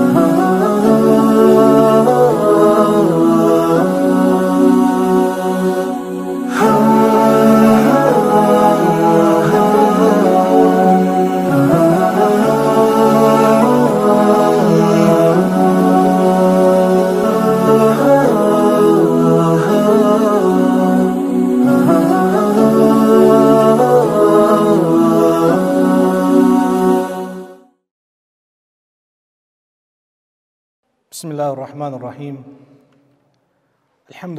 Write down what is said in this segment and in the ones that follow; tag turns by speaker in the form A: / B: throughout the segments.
A: oh.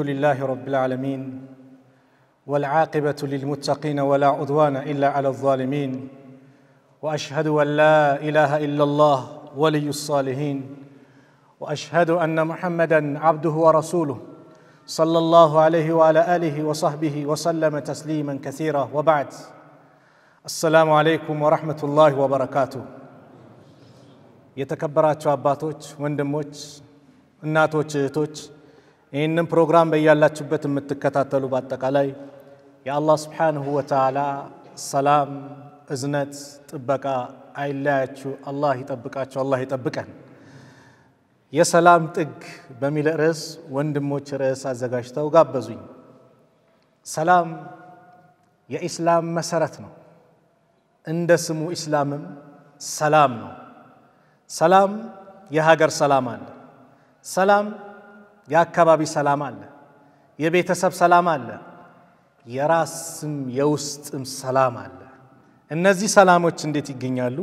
A: الحمد لله رب العالمين والعاقبة للمتقين ولا عدوان إلا على الظالمين وأشهد أن لا إله إلا الله ولي الصالحين وأشهد أن محمدًا عبده ورسوله صلى الله عليه وعلى آله وصحبه وسلم تسليمًا كثيرًا وبعد السلام عليكم ورحمة الله وبركاته يتكبرات شاباتوش وندموش الناتوش እህቶች ይህንን ፕሮግራም በያላችሁበት የምትከታተሉ በአጠቃላይ የአላህ ስብሓንሁ ወተዓላ ሰላም፣ እዝነት፣ ጥበቃ አይለያችሁ። አላህ ይጠብቃችሁ፣ አላህ ይጠብቀን። የሰላም ጥግ በሚል ርዕስ ወንድሞች ርዕስ አዘጋጅተው ጋበዙኝ። ሰላም የኢስላም መሰረት ነው። እንደ ስሙ ኢስላምም ሰላም ነው። ሰላም የሀገር ሰላም አለ። ሰላም የአካባቢ ሰላም አለ፣ የቤተሰብ ሰላም አለ፣ የራስም የውስጥም ሰላም አለ። እነዚህ ሰላሞች እንዴት ይገኛሉ?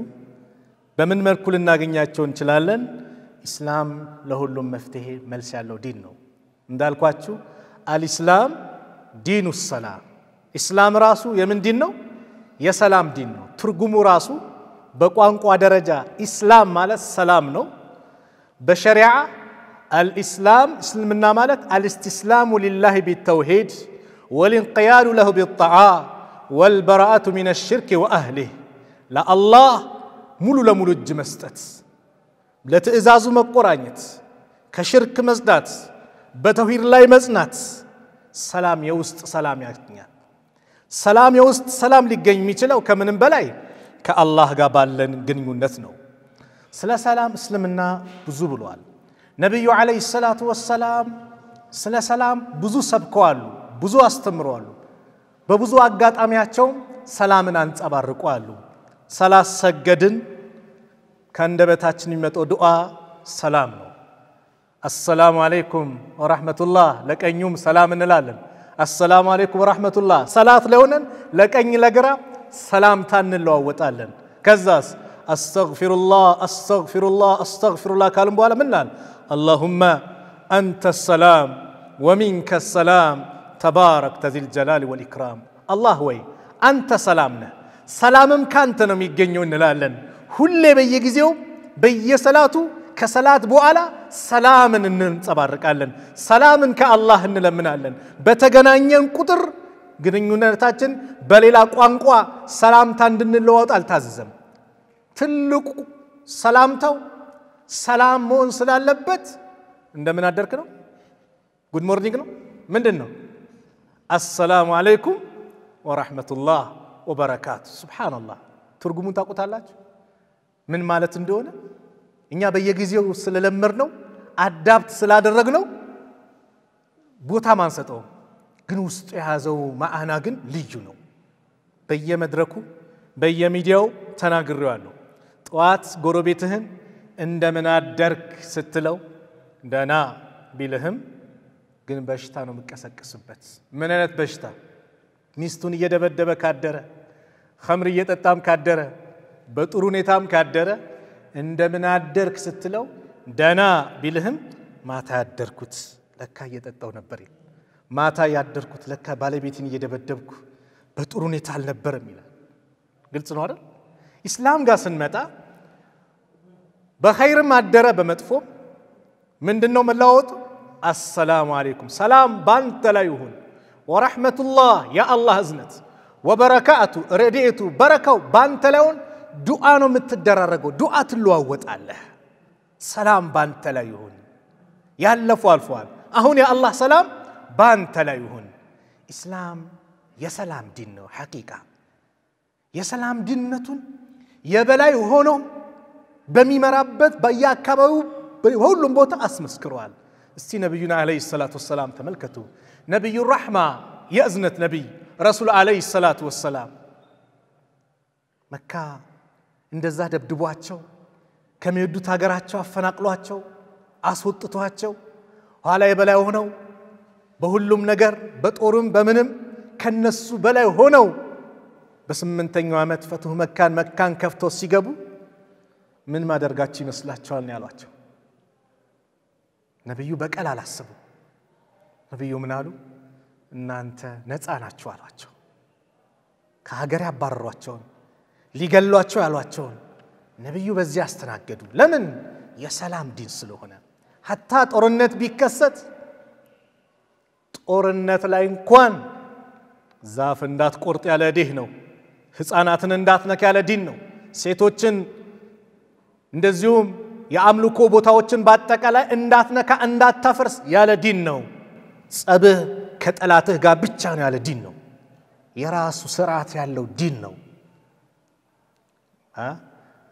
A: በምን መልኩ ልናገኛቸው እንችላለን? ኢስላም ለሁሉም መፍትሄ መልስ ያለው ዲን ነው። እንዳልኳችሁ አልኢስላም ዲኑ ሰላም፣ ኢስላም ራሱ የምን ዲን ነው? የሰላም ዲን ነው። ትርጉሙ ራሱ በቋንቋ ደረጃ ኢስላም ማለት ሰላም ነው። በሸሪዓ الإسلام اسلمنا مالت الاستسلام لله بالتوحيد والانقياد له بالطاعة والبراءة من الشرك وأهله لا الله ملو لملو الجمستات لا تئزازو مقرانيت كشرك مزدات بتوحير لاي مزنات سلام يوست سلام يا يعني. سلام يوست سلام لجين ميتلا وكمن بلاي كالله قابل لن جنون نثنو سلا سلام سلمنا بزوبلوال ነቢዩ ዓለይሂ ሰላቱ ወሰላም ስለ ሰላም ብዙ ሰብከዋሉ፣ ብዙ አስተምረዋሉ። በብዙ አጋጣሚያቸውም ሰላምን አንጸባርቀዋሉ። ስላሰገድን ከአንደበታችን የሚመጣው ዱዓ ሰላም ነው። አሰላሙ አለይኩም ወራህመቱላህ፣ ለቀኙም ሰላም እንላለን። አሰላሙ አለይኩም ወራህመቱላህ። ሰላት ለሆነን ለቀኝ ለግራ ሰላምታ እንለዋወጣለን። ከዛስ አስተግፊሩላህ አስተግፊሩላህ አስተግፊሩላህ ካልን በኋላ ምን اللهم أنت السلام ومنك السلام تبارك ذي الجلال والإكرام الله وي أنت سلامنا سلامم كانت نمي جنيون لالن هل بيجزيو بيسلاتو ከሰላት በኋላ ሰላምን እንንጸባርቃለን። ሰላምን ከአላህ እንለምናለን። በተገናኘን ቁጥር ግንኙነታችን በሌላ ቋንቋ ሰላምታ እንድንለዋወጥ አልታዘዘም። ትልቁ ሰላምታው ሰላም መሆን ስላለበት እንደምን አደርክ ነው፣ ጉድ ሞርኒንግ ነው፣ ምንድን ነው? አሰላሙ አለይኩም ወራህመቱላህ ወበረካቱ። ሱብሓነላህ ትርጉሙን ታውቁታላችሁ ምን ማለት እንደሆነ? እኛ በየጊዜው ስለለመድ ነው አዳብት ስላደረግ ነው ቦታ ማንሰጠው፣ ግን ውስጡ የያዘው ማዕና ግን ልዩ ነው። በየመድረኩ በየሚዲያው ተናግሬዋለሁ። ጠዋት ጎረቤትህን እንደምን አደርክ ስትለው ደና ቢልህም ግን በሽታ ነው የምቀሰቅስበት። ምን አይነት በሽታ? ሚስቱን እየደበደበ ካደረ፣ ኸምር እየጠጣም ካደረ፣ በጥሩ ሁኔታም ካደረ እንደምን አደርክ ስትለው ደና ቢልህም ማታ ያደርኩት ለካ እየጠጣው ነበር ይል። ማታ ያደርኩት ለካ ባለቤቴን እየደበደብኩ በጥሩ ሁኔታ አልነበረም ይላል። ግልጽ ነው አይደል? ኢስላም ጋር ስንመጣ بخيرم أدرى بمدفوم من دنو ملاوت السلام عليكم سلام بانت لا يهون ورحمة الله يا الله أزنت وبركاته رديتو بركه بانت لون دعانو متدررقو دعاة اللوات الله سلام بانت لا يهون يا اللفوال فوال أهون يا الله سلام بانت لا يهون إسلام يا سلام دينو حقيقة يا سلام دينة يا بلاي بمي مرابت بيا كبو بولم بوتا اسمس كروال نبي نبينا عليه الصلاة والسلام تملكتو نبي الرحمة يأزنت نبي رسول عليه الصلاة والسلام مكة عند الزهد بدبواتشو كم يدو تاقراتشو فناقلواتشو أسوتتواتشو وعلى يبلاي هونو بهلوم نقر بطورم بمنم كنسو بلاي هونو بس من تنيو عمد فتو مكان مكان كفتو سيقبو ምን ማደርጋቸው ይመስላችኋል ነው ያሏቸው። ነቢዩ በቀል አላስቡ ነቢዩ ምን አሉ? እናንተ ነፃ ናቸው አሏቸው። ከሀገር ያባረሯቸውን ሊገሏቸው ያሏቸውን ነቢዩ በዚህ ያስተናገዱ። ለምን? የሰላም ዲን ስለሆነ ሀታ ጦርነት ቢከሰት ጦርነት ላይ እንኳን ዛፍ እንዳትቆርጥ ያለ ዲህ ነው። ህፃናትን እንዳትነካ ያለ ዲን ነው። ሴቶችን እንደዚሁም የአምልኮ ቦታዎችን በአጠቃላይ እንዳትነካ እንዳታፈርስ ያለ ዲን ነው። ጸብህ ከጠላትህ ጋር ብቻ ነው ያለ ዲን ነው። የራሱ ስርዓት ያለው ዲን ነው።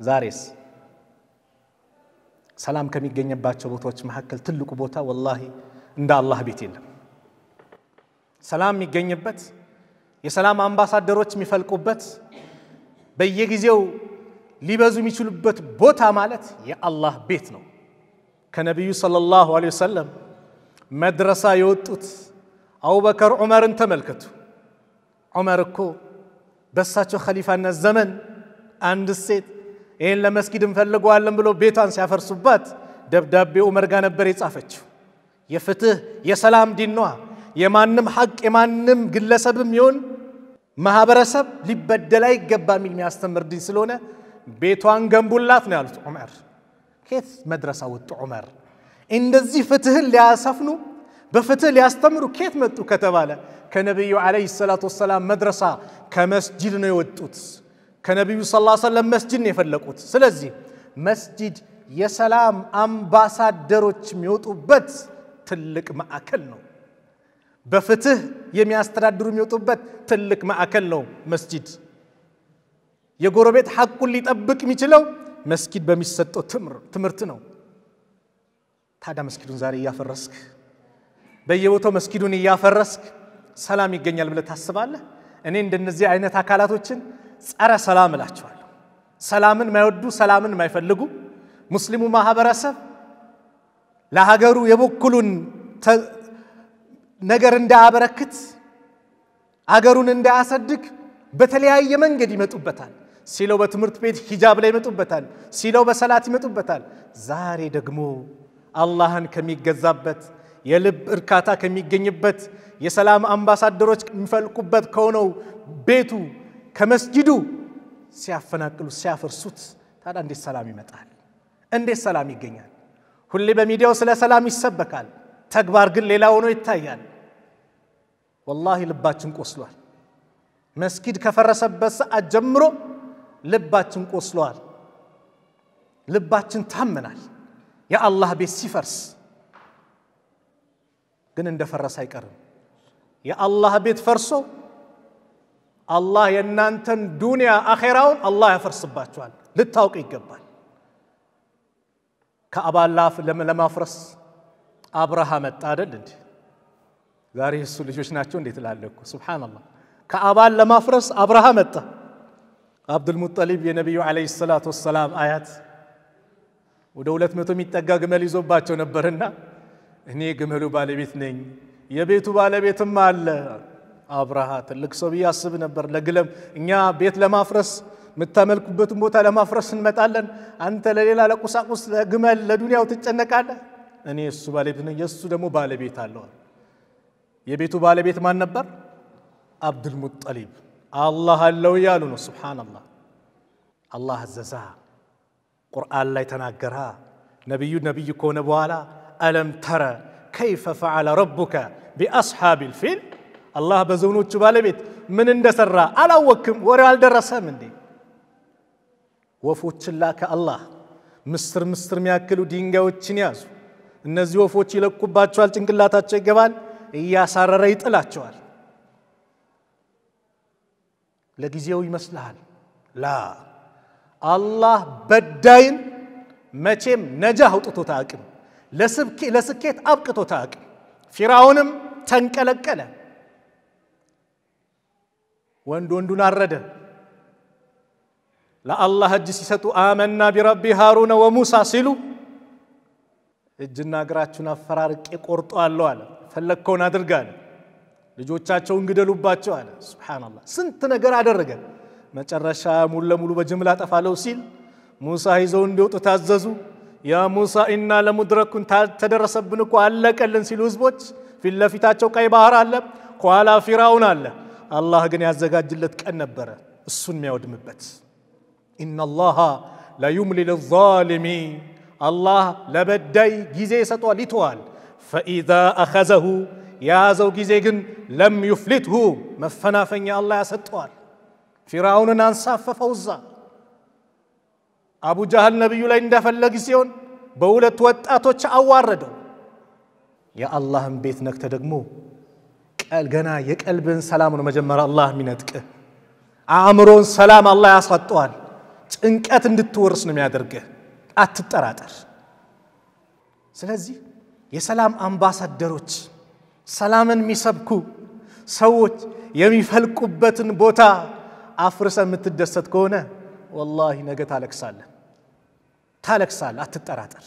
A: ዛሬስ ሰላም ከሚገኝባቸው ቦታዎች መካከል ትልቁ ቦታ ወላሂ እንደ አላህ ቤት የለም። ሰላም የሚገኝበት የሰላም አምባሳደሮች የሚፈልቁበት በየጊዜው ሊበዙ የሚችሉበት ቦታ ማለት የአላህ ቤት ነው። ከነቢዩ ሰለላሁ ዐለይሂ ወሰለም መድረሳ የወጡት አቡበከር ዑመርን ተመልከቱ። ዑመር እኮ በሳቸው ኸሊፋነት ዘመን አንድ ሴት ይህን ለመስጊድ እንፈልገዋለን ብሎ ቤቷን ሲያፈርሱባት ደብዳቤ ዑመር ጋር ነበር የጻፈችው። የፍትህ የሰላም ዲኗ የማንም ሐቅ የማንም ግለሰብም ይሆን ማህበረሰብ ሊበደል አይገባም የሚል የሚያስተምር ዲን ስለሆነ ቤቷን ገንቡላት ነው ያሉት ዑመር። ከየት መድረሳ ወጡ ዑመር? እንደዚህ ፍትህን ሊያሰፍኑ በፍትህ ሊያስተምሩ ከየት መጡ ከተባለ ከነቢዩ ዓለይሂ ሰላቱ ወሰላም መድረሳ ከመስጂድ ነው የወጡት። ከነቢዩ ሰለላሁ ዐለይሂ ወሰለም መስጂድ ነው የፈለቁት። ስለዚህ መስጂድ የሰላም አምባሳደሮች የሚወጡበት ትልቅ ማዕከል ነው። በፍትህ የሚያስተዳድሩ የሚወጡበት ትልቅ ማዕከል ነው መስጂድ። የጎረቤት ሐቁን ሊጠብቅ የሚችለው መስጊድ በሚሰጠው ትምህርት ነው። ታዲያ መስጊዱን ዛሬ እያፈረስክ በየቦታው መስጊዱን እያፈረስክ ሰላም ይገኛል ብለህ ታስባለህ? እኔ እንደነዚህ አይነት አካላቶችን ጸረ ሰላም እላቸዋለሁ። ሰላምን ማይወዱ፣ ሰላምን ማይፈልጉ ሙስሊሙ ማህበረሰብ ለሀገሩ የበኩሉን ነገር እንዳያበረክት አገሩን እንዳያሳድግ በተለያየ መንገድ ይመጡበታል። ሲለው በትምህርት ቤት ሂጃብ ላይ ይመጡበታል፣ ሲለው በሰላት ይመጡበታል። ዛሬ ደግሞ አላህን ከሚገዛበት የልብ እርካታ ከሚገኝበት የሰላም አምባሳደሮች የሚፈልቁበት ከሆነው ቤቱ ከመስጂዱ ሲያፈናቅሉ ሲያፈርሱት፣ ታዲያ እንዴት ሰላም ይመጣል? እንዴት ሰላም ይገኛል? ሁሌ በሚዲያው ስለ ሰላም ይሰበካል፣ ተግባር ግን ሌላ ሆኖ ይታያል። ወላሂ ልባችን ቆስሏል። መስጊድ ከፈረሰበት ሰዓት ጀምሮ ልባችን ቆስሏል፣ ልባችን ታምናል። የአላህ ቤት ሲፈርስ ግን እንደፈረሰ አይቀርም። የአላህ ቤት ፈርሶ አላህ የእናንተን ዱንያ አኼራውን አላህ ያፈርስባችኋል። ልታውቅ ይገባል። ከአባላ ለማፍረስ አብርሃ መጣ አደል እንዴ? ዛሬ እሱ ልጆች ናቸው እንዴት ላለኩ። ሱብሓነላህ ከአባል ለማፍረስ አብርሃ መጣ። አብዱልሙጠሊብ የነቢዩ ዓለይሂ ሰላቱ ወሰላም አያት ወደ ሁለት መቶ የሚጠጋ ግመል ይዞባቸው ነበርና እኔ ግመሉ ባለቤት ነኝ፣ የቤቱ ባለቤትም አለ አብረሃ ትልቅ ሰው ብዬ አስብ ነበር። ለግለም እኛ ቤት ለማፍረስ የምታመልኩበትን ቦታ ለማፍረስ እንመጣለን። አንተ ለሌላ ለቁሳቁስ ለግመል ለዱንያው ትጨነቃለህ። እኔ እሱ ባለቤት ነኝ፣ የእሱ ደግሞ ባለቤት አለዋል። የቤቱ ባለቤት ማን ነበር? አብዱልሙጠሊብ አላህ አለው እያሉ ነው። ስብሓንላህ አላህ አዘዛ፣ ቁርአን ላይ ተናገራ። ነቢዩ ነቢይ ከሆነ በኋላ አለም ተረ ከይፈ ፈዓለ ረቡከ ቢአስሓብ ልፊል አላህ በዝሆኖቹ ባለቤት ምን እንደሰራ አላወክም? ወሬው አልደረሰም እንዴ? ወፎችን ላከ አላህ ምስር ምስር የሚያክሉ ድንጋዮችን ያዙ። እነዚህ ወፎች ይለቁባቸዋል፣ ጭንቅላታቸው ይገባል፣ እያሳረረ ይጥላቸዋል። ለጊዜው ይመስልሃል። ላ አላህ በዳይን መቼም ነጃ አውጥቶት አቅም ለስኬት አብቅቶት አቅም ፊራውንም ተንቀለቀለ፣ ወንድ ወንዱን አረደ። ለአላህ እጅ ሲሰጡ አመና ቢረቢ ሃሩነ ወሙሳ ሲሉ እጅና እግራችሁን አፈራርቄ ቆርጦ አለው አለ። ፈለግከውን አድርግ አለ። ልጆቻቸውን ግደሉባቸው አለ ስብሓንላህ ስንት ነገር አደረገ መጨረሻ ሙሉ ለሙሉ በጅምላ ጠፋለው ሲል ሙሳ ይዘው እንዲወጡ ታዘዙ ያ ሙሳ ኢና ለሙድረኩን ተደረሰብን እኮ አለቀልን ሲሉ ህዝቦች ፊት ለፊታቸው ቀይ ባህር አለ ከኋላ ፊራውን አለ አላህ ግን ያዘጋጅለት ቀን ነበረ እሱን የሚያወድምበት ኢናላሃ ለዩምሊል ዛሊሚን አላህ ለበዳይ ጊዜ ይሰጧል ይተዋል ፈኢዛ አኸዘሁ የያዘው ጊዜ ግን ለም ዩፍሊትሁ መፈናፈኛ አላህ ያሰጠዋል። ፊራውንን አንሳፈፈው እዛ። አቡ ጃህል ነቢዩ ላይ እንደፈለግ ሲሆን በሁለት ወጣቶች አዋረደው። የአላህን ቤት ነክተ ደግሞ ገና የቀልብን ሰላም ነው መጀመሪያ አላህ የሚነጥቅህ። አእምሮን ሰላም አላህ ያሳጠዋል። ጭንቀት እንድትወርስ ነው የሚያደርግህ። አትጠራጠር። ስለዚህ የሰላም አምባሳደሮች ሰላምን የሚሰብኩ ሰዎች የሚፈልቁበትን ቦታ አፍርሰ የምትደሰት ከሆነ ወላሂ ነገ ታለክሳለ ታለክሳለ አትጠራጠር።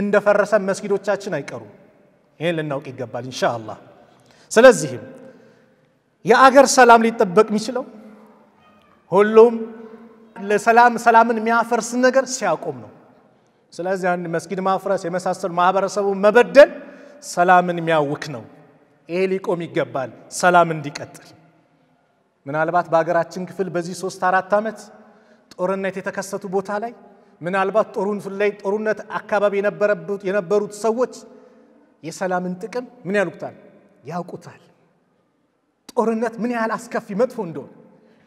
A: እንደፈረሰ መስጊዶቻችን አይቀሩም። ይህን ልናውቅ ይገባል ኢንሻ አላህ። ስለዚህም የአገር ሰላም ሊጠበቅ የሚችለው ሁሉም ለሰላም ሰላምን የሚያፈርስን ነገር ሲያቆም ነው። ስለዚህ አንድ መስጊድ ማፍረስ የመሳሰሉ ማህበረሰቡን መበደል ሰላምን የሚያውክ ነው። ይሄ ሊቆም ይገባል፣ ሰላም እንዲቀጥል። ምናልባት በሀገራችን ክፍል በዚህ ሶስት አራት ዓመት ጦርነት የተከሰቱ ቦታ ላይ ምናልባት ጦሩን ላይ ጦርነት አካባቢ የነበሩት ሰዎች የሰላምን ጥቅም ምን ያሉታል ያውቁታል። ጦርነት ምን ያህል አስከፊ መጥፎ እንደሆነ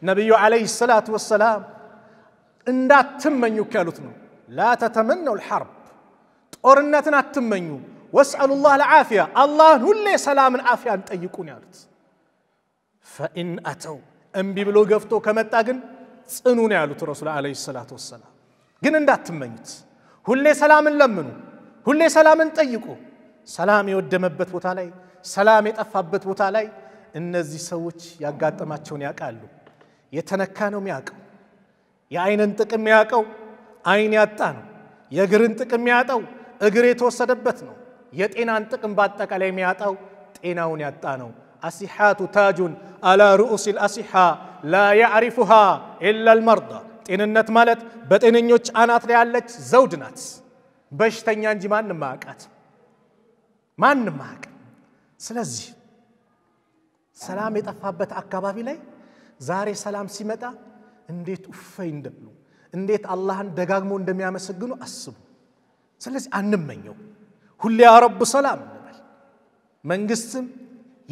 A: ነቢዩ ዓለይሂ ሰላቱ ወሰላም እንዳትመኙ ያሉት ነው። ላ ተተመነው ልሐርብ ጦርነትን አትመኙ ወስአሉላህ አልዓፊያ አላህን ሁሌ ሰላምን አፊያን ጠይቁን ያሉት። ፈኢን አተው እምቢ ብሎ ገፍቶ ከመጣ ግን ጽኑ ያሉት ረሱል ዓለይሂ ሰላቱ ወሰላም። ግን እንዳትመኙት፣ ሁሌ ሰላምን ለምኑ፣ ሁሌ ሰላምን ጠይቁ። ሰላም የወደመበት ቦታ ላይ፣ ሰላም የጠፋበት ቦታ ላይ እነዚህ ሰዎች ያጋጠማቸውን ያውቃሉ። የተነካ ነው የሚያውቀው። የአይንን ጥቅም የሚያውቀው አይን ያጣ ነው። የእግርን ጥቅም የሚያጠው እግር የተወሰደበት ነው። የጤናን ጥቅም በአጠቃላይ የሚያጣው ጤናውን ያጣ ነው። አሲሓቱ ታጁን አላ ርኡስ ልአሲሓ ላ ያዕሪፉሃ ኢላ ልመርዳ። ጤንነት ማለት በጤነኞች አናት ላይ ያለች ዘውድ ናት። በሽተኛ እንጂ ማንም አያውቃት፣ ማንም አያውቅ። ስለዚህ ሰላም የጠፋበት አካባቢ ላይ ዛሬ ሰላም ሲመጣ እንዴት ውፈይ እንደሉ እንዴት አላህን ደጋግሞ እንደሚያመሰግኑ አስቡ። ስለዚህ አንመኘው። ሁሌ አረቡ ሰላም እንበል። መንግስትም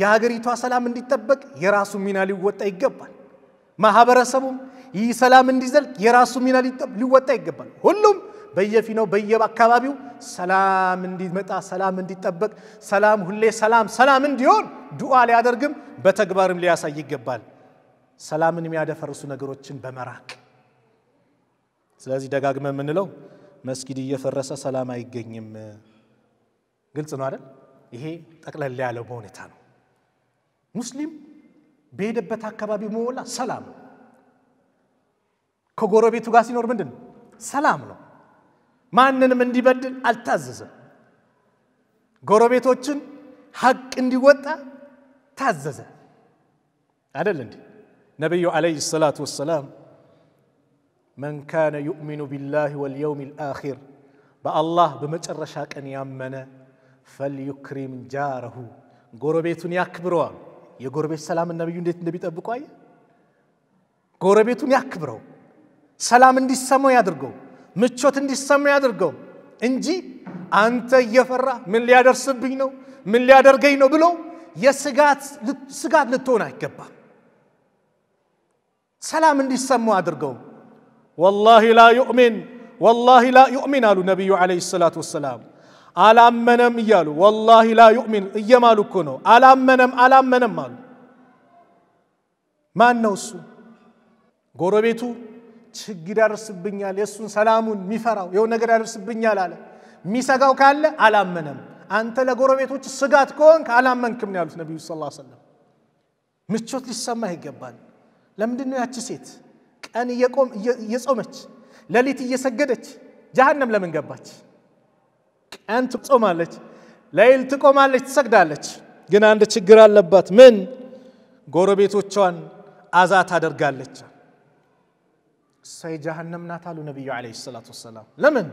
A: የሀገሪቷ ሰላም እንዲጠበቅ የራሱ ሚና ሊወጣ ይገባል። ማህበረሰቡም ይህ ሰላም እንዲዘልቅ የራሱ ሚና ሊወጣ ይገባል። ሁሉም በየፊናው በየአካባቢው ሰላም እንዲመጣ፣ ሰላም እንዲጠበቅ፣ ሰላም ሁሌ ሰላም ሰላም እንዲሆን ዱዓ ሊያደርግም በተግባርም ሊያሳይ ይገባል። ሰላምን የሚያደፈርሱ ነገሮችን በመራቅ ስለዚህ ደጋግመ የምንለው መስጊድ እየፈረሰ ሰላም አይገኝም። ግልጽ ነው አይደል? ይሄ ጠቅለል ያለው በሁኔታ ነው። ሙስሊም በሄደበት አካባቢ መላ ሰላም ነው። ከጎረቤቱ ጋር ሲኖር ምንድን ነው? ሰላም ነው። ማንንም እንዲበድል አልታዘዘም። ጎረቤቶችን ሀቅ እንዲወጣ ታዘዘ አይደል እንዴ? ነቢዩ ዓለይሂ ሰላቱ ወሰላም መን ካነ ዩእሚኑ ቢላህ ወልየውም ልአኪር በአላህ በመጨረሻ ቀን ያመነ ፈልዩክሪም ጃረሁ ጎረቤቱን ያክብረዋል። የጎረቤት ሰላምን ነቢዩ እንዴት እንደሚጠብቁ አየ። ጎረቤቱን ያክብረው፣ ሰላም እንዲሰማው ያድርገው፣ ምቾት እንዲሰማው ያድርገው እንጂ አንተ እየፈራ ምን ሊያደርስብኝ ነው፣ ምን ሊያደርገኝ ነው ብሎ የስጋት ስጋት ልትሆን አይገባም። ሰላም እንዲሰማው አድርገው። ወላሂ ላ ዩእሚን ወላሂ ላ ዩእሚን አሉ ነቢዩ ዓለይሂ ሰላቱ ወሰላም አላመነም እያሉ ወላሂ ላ ዩእሚን እየማሉ እኮ ነው። አላመነም አላመነም አሉ። ማን ነው እሱ? ጎረቤቱ ችግር ያደርስብኛል፣ የእሱን ሰላሙን የሚፈራው የው ነገር ያደርስብኛል አለ። የሚሰጋው ካለ አላመነም። አንተ ለጎረቤቶች ስጋት ከሆንክ አላመንክም ነው ያሉት ነቢዩ ዐለይሂ ወሰለም። ምቾት ሊሰማህ ይገባል። ለምንድን ነው ያቺ ሴት ቀን እየጾመች ሌሊት እየሰገደች ጀሃነም ለምን ገባች? ቀን ትጾማለች፣ ለይል ትቆማለች፣ ትሰግዳለች። ግን አንድ ችግር አለባት። ምን? ጎረቤቶቿን አዛ ታደርጋለች። እሳይ ጀሃነም ናት አሉ ነቢዩ ዓለይሂ ሰላቱ ወሰላም። ለምን?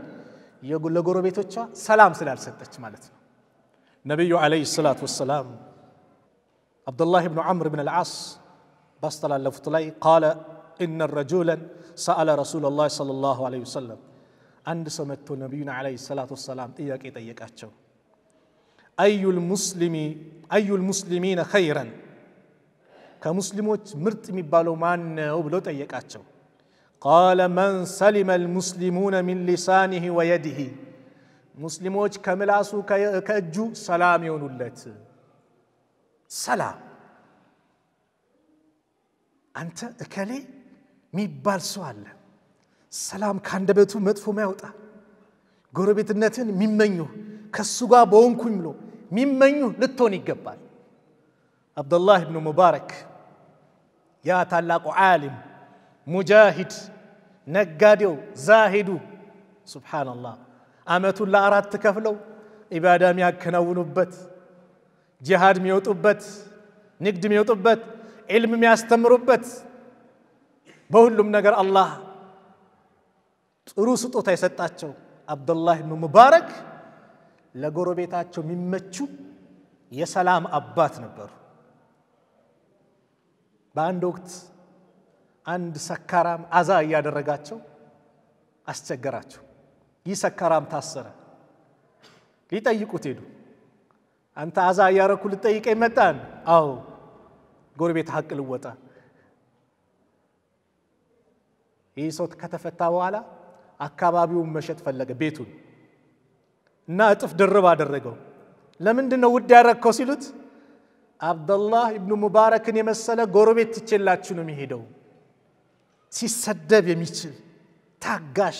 A: ለጎረቤቶቿ ሰላም ስላልሰጠች ማለት ነው። ነቢዩ ዓለይሂ ሰላቱ ወሰላም عبدالله بن عمرو بن العاص بسطل اللفظ قال إن رجلا سأل رسول الله صلى الله عليه وسلم عند سمت النبي عليه الصلاة والسلام إياك إياك أتشو أي المسلم أي المسلمين خيرا كمسلموت مرت مبالو مان أبلوت إياك أتشو قال من سلم المسلمون من لسانه ويده مسلموت كملا سو كأجو سلام يون اللت سلام أنت أكلي مبال سؤال ሰላም ካንደበቱ መጥፎ ማያወጣ ጎረቤትነትን የሚመኙ ከሱ ጋር በሆንኩኝ ብሎ የሚመኙ ልትሆን ይገባል። አብደላህ ብኑ ሙባረክ ያ ታላቁ ዓሊም ሙጃሂድ፣ ነጋዴው፣ ዛሂዱ ሱብሓነላህ አመቱን ለአራት ከፍለው ኢባዳ የሚያከናውኑበት ጂሃድ የሚወጡበት ንግድ የሚወጡበት ዒልም የሚያስተምሩበት በሁሉም ነገር አላህ ጥሩ ስጦታ የሰጣቸው አብዱላህ ብኑ ሙባረክ ለጎረቤታቸው የሚመቹ የሰላም አባት ነበሩ። በአንድ ወቅት አንድ ሰካራም አዛ እያደረጋቸው አስቸገራቸው። ይህ ሰካራም ታሰረ። ሊጠይቁት ሄዱ። አንተ አዛ እያረኩ ልጠይቀኝ መጣን? አዎ ጎረቤት ሀቅ ልወጣ። ይህ ሰው ከተፈታ በኋላ አካባቢውን መሸጥ ፈለገ ቤቱን እና እጥፍ ድርብ አደረገው። ለምንድን ነው ውድ ያረግከው ሲሉት አብደላህ እብኑ ሙባረክን የመሰለ ጎረቤት ትቼላችሁ ነው የሚሄደው። ሲሰደብ የሚችል ታጋሽ፣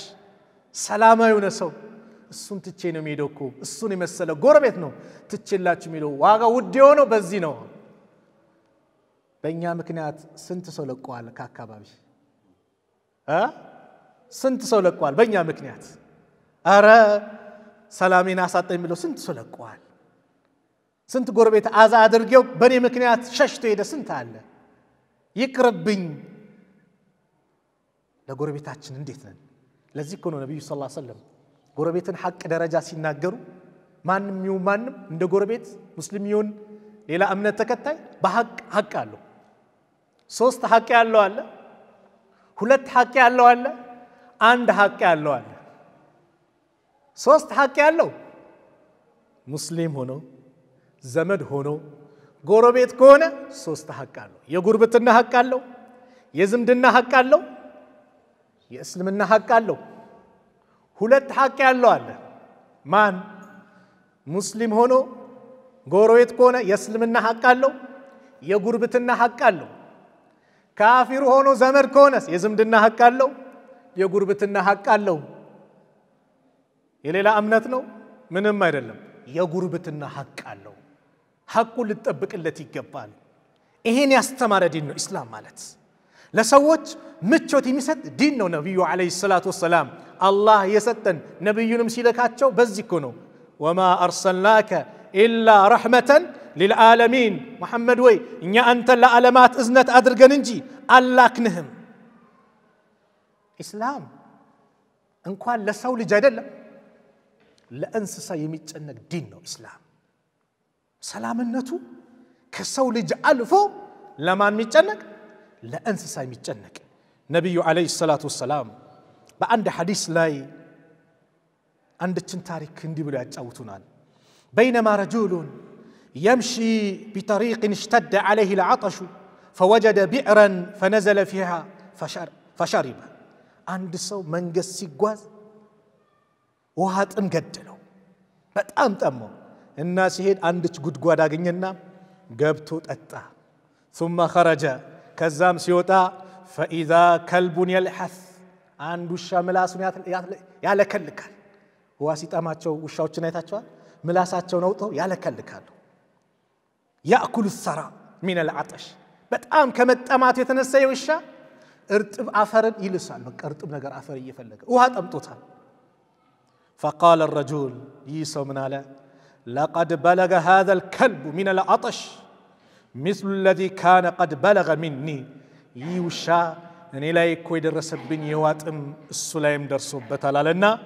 A: ሰላማዊ የሆነ ሰው እሱን ትቼ ነው የሚሄደው እኮ እሱን የመሰለ ጎረቤት ነው ትቼላችሁ የሚሄደው። ዋጋ ውድ የሆነው በዚህ ነው። በእኛ ምክንያት ስንት ሰው ለቀዋል ከአካባቢ ስንት ሰው ለቋል በእኛ ምክንያት። አረ ሰላሜን አሳጣኝ የሚለው ስንት ሰው ለቋል። ስንት ጎረቤት አዛ አድርጌው በእኔ ምክንያት ሸሽቶ ሄደ ስንት አለ። ይቅርብኝ። ለጎረቤታችን እንዴት ነን? ለዚህ እኮ ነው ነቢዩ ስ ሰለም ጎረቤትን ሐቅ ደረጃ ሲናገሩ ማንም ይሁን ማንም እንደ ጎረቤት ሙስሊም ይሁን ሌላ እምነት ተከታይ በሐቅ ሐቅ አለው። ሶስት ሐቅ ያለው አለ፣ ሁለት ሐቅ ያለው አለ አንድ ሀቅ ያለው አለ። ሶስት ሀቅ ያለው ሙስሊም ሆኖ ዘመድ ሆኖ ጎረቤት ከሆነ ሶስት ሀቅ አለው። የጉርብትና ሀቅ አለው፣ የዝምድና ሀቅ አለው፣ የእስልምና ሀቅ አለው። ሁለት ሀቅ ያለው አለ። ማን ሙስሊም ሆኖ ጎረቤት ከሆነ የእስልምና ሀቅ አለው፣ የጉርብትና ሀቅ አለው። ካፊሩ ሆኖ ዘመድ ከሆነስ የዝምድና ሀቅ አለው። يغربتنا حق الله يليلا امنت نو منم ما يدلم يغربتنا حق الله حق لتطبق التي يغبال ايهن يستمر دين اسلام مالت لسوت مچوت يمسد دين نو نبي عليه الصلاه والسلام الله يسطن نبيون مسيلكاتشو بزي كونو وما ارسلناك الا رحمه للعالمين محمد وي ان انت لعلمات اذنت ادرغن الله كنهم إسلام إن قال لسول جدل لأنس سيميت أنك دين إسلام سلام النتو كسول جعلفو لما ميت أنك لأنس سيميت أنك نبي عليه الصلاة والسلام بعند حديث لاي عند تنتاري كندي بلا بينما رجل يمشي بطريق اشتد عليه العطش فوجد بئرا فنزل فيها فشر فشرب አንድ ሰው መንገስ ሲጓዝ ውሃ ጥም ገደለው። በጣም ጠማው እና ሲሄድ አንድች ጉድጓድ አገኘና ገብቶ ጠጣ። ثم خرج ከዛም ሲወጣ ፈኢዛ ከልቡን የልሐስ አንድ ውሻ ምላሱን ያለከልካል። ውሃ ሲጠማቸው ውሻዎችን አይታቸዋል። ምላሳቸውን አውጥተው ያለከልካሉ። ያእኩሉ ሰራ ሚነል አጠሽ በጣም ከመጠማቱ የተነሳ የውሻ ارتب افر يلسان بك ارتب نجر افر يفلك وهات ام توتا فقال الرجل يسو من على لقد بلغ هذا الكلب من العطش مثل الذي كان قد بلغ مني يوشا ان الى يكويد الرسبين يوات ام السليم درسو بتلالنا